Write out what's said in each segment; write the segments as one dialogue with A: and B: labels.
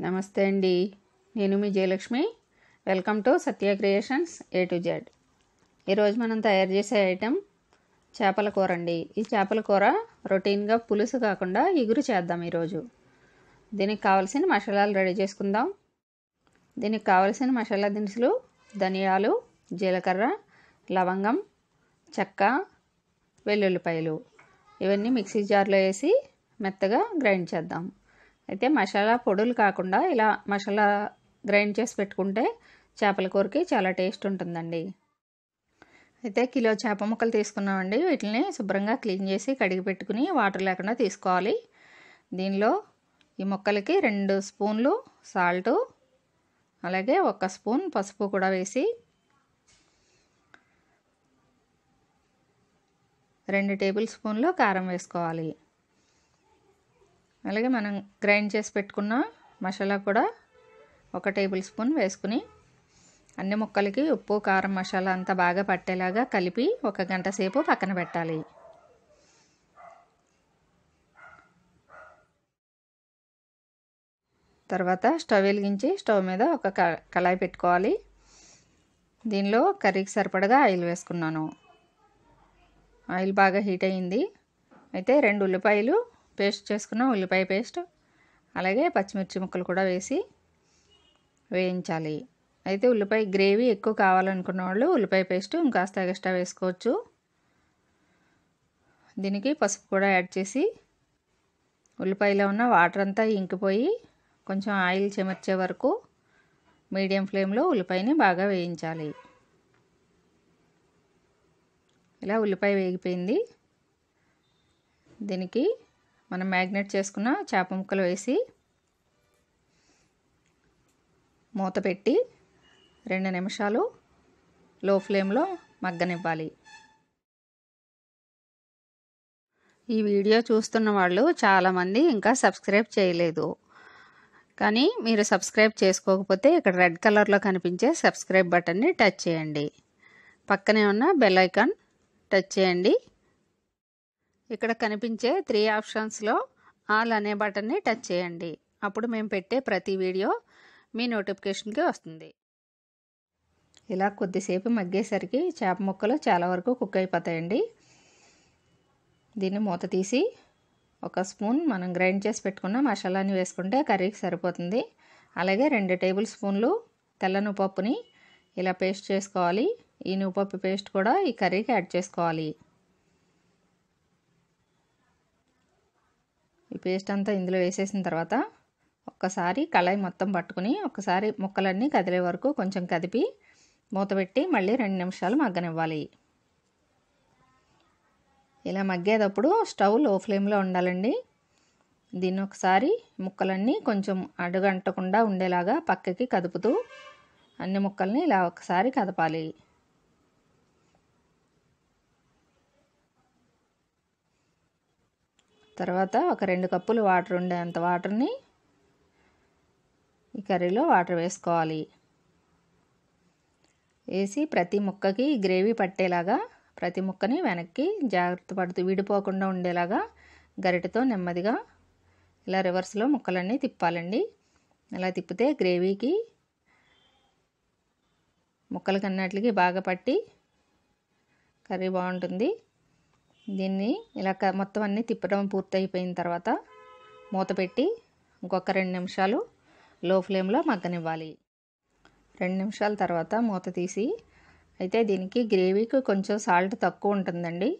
A: నమస్తే అండి నేను మీ Jayalakshmi welcome to Satya Creations A to Z ఈరోజు మనం తయారు చేసే ఐటెం చేపల కూర అండి ఈ చేపల కూర రొటీన్గా పులుసు కాకుండా ఇగురు చేద్దాం ఈరోజు దీనికి కావలసిన మసాలాలు రెడీ చేసుకుందాం దీనికి కావలసిన మసాలా దినుసులు ధనియాలు జీలకర్ర లవంగం చెక్క వెల్లుల్లిపాయలు ఇవన్నీ మిక్సీ జార్లో వేసి మెత్తగా గ్రైండ్ చేద్దాం అయితే మసాలా పొడులు కాకుండా ఇలా మసాలా గ్రైండ్ చేసి పెట్టుకుంటే చేపల కూరకి చాలా టేస్ట్ ఉంటుందండి అయితే కిలో చేప ముక్కలు తీసుకున్నామండి వీటిని శుభ్రంగా క్లీన్ చేసి కడిగి పెట్టుకుని వాటర్ లేకుండా తీసుకోవాలి దీనిలో ఈ ముక్కలకి రెండు స్పూన్లు సాల్టు అలాగే ఒక స్పూన్ పసుపు కూడా వేసి రెండు టేబుల్ స్పూన్లు కారం వేసుకోవాలి అలాగే మనం గ్రైండ్ చేసి పెట్టుకున్న మసాలా కూడా ఒక టేబుల్ స్పూన్ వేసుకుని అన్ని ముక్కలకి ఉప్పు కారం మసాలా అంతా బాగా పట్టేలాగా కలిపి ఒక గంట సేపు పక్కన పెట్టాలి తర్వాత స్టవ్ వెలిగించి స్టవ్ మీద ఒక కళాయి పెట్టుకోవాలి దీనిలో కర్రీకి సరిపడగా ఆయిల్ వేసుకున్నాను ఆయిల్ బాగా హీట్ అయ్యింది అయితే రెండు ఉల్లిపాయలు పేస్ట్ చేసుకున్న ఉల్లిపాయ పేస్ట్ అలాగే పచ్చిమిర్చి ముక్కలు కూడా వేసి వేయించాలి అయితే ఉల్లిపాయ గ్రేవీ ఎక్కువ కావాలనుకున్న వాళ్ళు ఉల్లిపాయ పేస్ట్ ఇంకాస్త ఎక్స్ట్రా వేసుకోవచ్చు దీనికి పసుపు కూడా యాడ్ చేసి ఉల్లిపాయలో ఉన్న వాటర్ అంతా ఇంకిపోయి కొంచెం ఆయిల్ చెమర్చే వరకు మీడియం ఫ్లేమ్లో ఉల్లిపాయని బాగా వేయించాలి ఇలా ఉల్లిపాయ వేగిపోయింది దీనికి మనం మ్యాగ్నెట్ చేసుకున్న చేప ముక్కలు వేసి మూత పెట్టి రెండు నిమిషాలు లో ఫ్లేమ్లో మగ్గనివ్వాలి ఈ వీడియో చూస్తున్న వాళ్ళు చాలామంది ఇంకా సబ్స్క్రైబ్ చేయలేదు కానీ మీరు సబ్స్క్రైబ్ చేసుకోకపోతే ఇక్కడ రెడ్ కలర్లో కనిపించే సబ్స్క్రైబ్ బటన్ని టచ్ చేయండి పక్కనే ఉన్న బెల్ ఐకాన్ టచ్ చేయండి ఇక్కడ కనిపించే త్రీ ఆప్షన్స్లో ఆల్ అనే బటన్ని టచ్ చేయండి అప్పుడు మేము పెట్టే ప్రతి వీడియో మీ నోటిఫికేషన్కి వస్తుంది ఇలా కొద్దిసేపు మగ్గేసరికి చేప ముక్కలు చాలా వరకు కుక్ అయిపోతాయండి దీన్ని మూత తీసి ఒక స్పూన్ మనం గ్రైండ్ చేసి పెట్టుకున్న మసాలాని వేసుకుంటే కర్రీకి సరిపోతుంది అలాగే రెండు టేబుల్ స్పూన్లు తెల్లని నువ్వుపప్పుని ఇలా పేస్ట్ చేసుకోవాలి ఈ నువ్వుపప్పు పేస్ట్ కూడా ఈ కర్రీకి యాడ్ చేసుకోవాలి ఈ పేస్ట్ అంతా ఇందులో వేసేసిన తర్వాత ఒక్కసారి కళాయి మొత్తం పట్టుకుని ఒక్కసారి ముక్కలన్నీ కదిలే వరకు కొంచెం కదిపి మూత పెట్టి మళ్ళీ రెండు నిమిషాలు మగ్గనివ్వాలి ఇలా మగ్గేటప్పుడు స్టవ్ లో ఫ్లేమ్లో ఉండాలండి దీన్ని ఒకసారి ముక్కలన్నీ కొంచెం అడుగంటకుండా ఉండేలాగా పక్కకి కదుపుతూ అన్ని ముక్కల్ని ఇలా ఒకసారి కదపాలి తర్వాత ఒక రెండు కప్పులు వాటర్ ఉండేంత వాటర్ని ఈ కర్రీలో వాటర్ వేసుకోవాలి వేసి ప్రతి ముక్కకి గ్రేవీ పట్టేలాగా ప్రతి ముక్కని వెనక్కి జాగ్రత్త పడుతూ విడిపోకుండా ఉండేలాగా గరిటతో నెమ్మదిగా ఇలా రివర్స్లో ముక్కలన్నీ తిప్పాలండి ఇలా తిప్పితే గ్రేవీకి ముక్కలకి అన్నట్లకి బాగా పట్టి కర్రీ బాగుంటుంది దీన్ని ఇలా మొత్తం అన్నీ తిప్పడం పూర్తయిపోయిన తర్వాత మూత పెట్టి ఇంకొక రెండు నిమిషాలు లో ఫ్లేమ్లో మగ్గనివ్వాలి రెండు నిమిషాల తర్వాత మూత తీసి అయితే దీనికి గ్రేవీకి కొంచెం సాల్ట్ తక్కువ ఉంటుందండి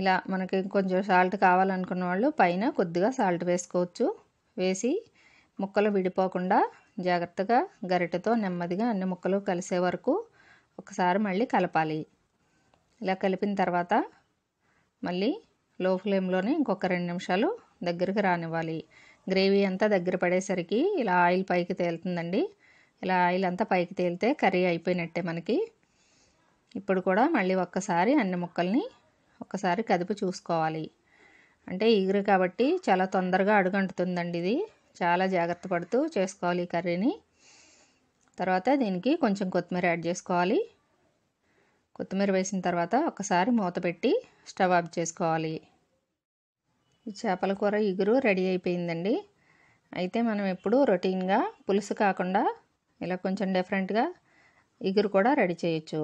A: ఇలా మనకి కొంచెం సాల్ట్ కావాలనుకున్న వాళ్ళు పైన కొద్దిగా సాల్ట్ వేసుకోవచ్చు వేసి ముక్కలు విడిపోకుండా జాగ్రత్తగా గరిటెతో నెమ్మదిగా అన్ని ముక్కలు కలిసే వరకు ఒకసారి మళ్ళీ కలపాలి ఇలా కలిపిన తర్వాత మళ్ళీ లో ఫ్లేమ్లోనే ఇంకొక రెండు నిమిషాలు దగ్గరికి రానివ్వాలి గ్రేవీ అంతా దగ్గర పడేసరికి ఇలా ఆయిల్ పైకి తేలుతుందండి ఇలా ఆయిల్ అంతా పైకి తేలితే కర్రీ అయిపోయినట్టే మనకి ఇప్పుడు కూడా మళ్ళీ ఒక్కసారి అన్ని ముక్కల్ని ఒక్కసారి కదిపి చూసుకోవాలి అంటే ఈగురు కాబట్టి చాలా తొందరగా అడుగంటుతుందండి ఇది చాలా జాగ్రత్త పడుతూ చేసుకోవాలి ఈ కర్రీని తర్వాత దీనికి కొంచెం కొత్తిమీర యాడ్ చేసుకోవాలి కొత్తిమీర వేసిన తర్వాత ఒకసారి మూత పెట్టి స్టవ్ ఆఫ్ చేసుకోవాలి ఈ చేపల కూర ఇగురు రెడీ అయిపోయిందండి అయితే మనం ఎప్పుడు రొటీన్గా పులుసు కాకుండా ఇలా కొంచెం డిఫరెంట్గా ఇగురు కూడా రెడీ చేయొచ్చు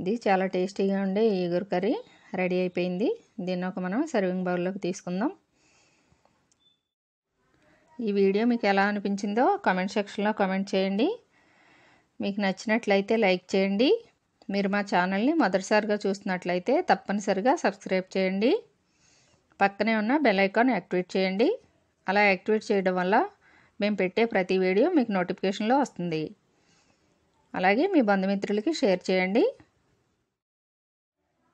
A: ఇది చాలా టేస్టీగా ఉండే ఈగురు కర్రీ రెడీ అయిపోయింది దీన్ని ఒక మనం సర్వింగ్ బౌల్లోకి తీసుకుందాం ఈ వీడియో మీకు ఎలా అనిపించిందో కామెంట్ సెక్షన్లో కామెంట్ చేయండి మీకు నచ్చినట్లయితే లైక్ చేయండి మీరు మా ఛానల్ని మొదటిసారిగా చూస్తున్నట్లయితే తప్పనిసరిగా సబ్స్క్రైబ్ చేయండి పక్కనే ఉన్న బెల్ ఐకాన్ యాక్టివేట్ చేయండి అలా యాక్టివేట్ చేయడం వల్ల మేము పెట్టే ప్రతి వీడియో మీకు నోటిఫికేషన్లో వస్తుంది అలాగే మీ బంధుమిత్రులకి షేర్ చేయండి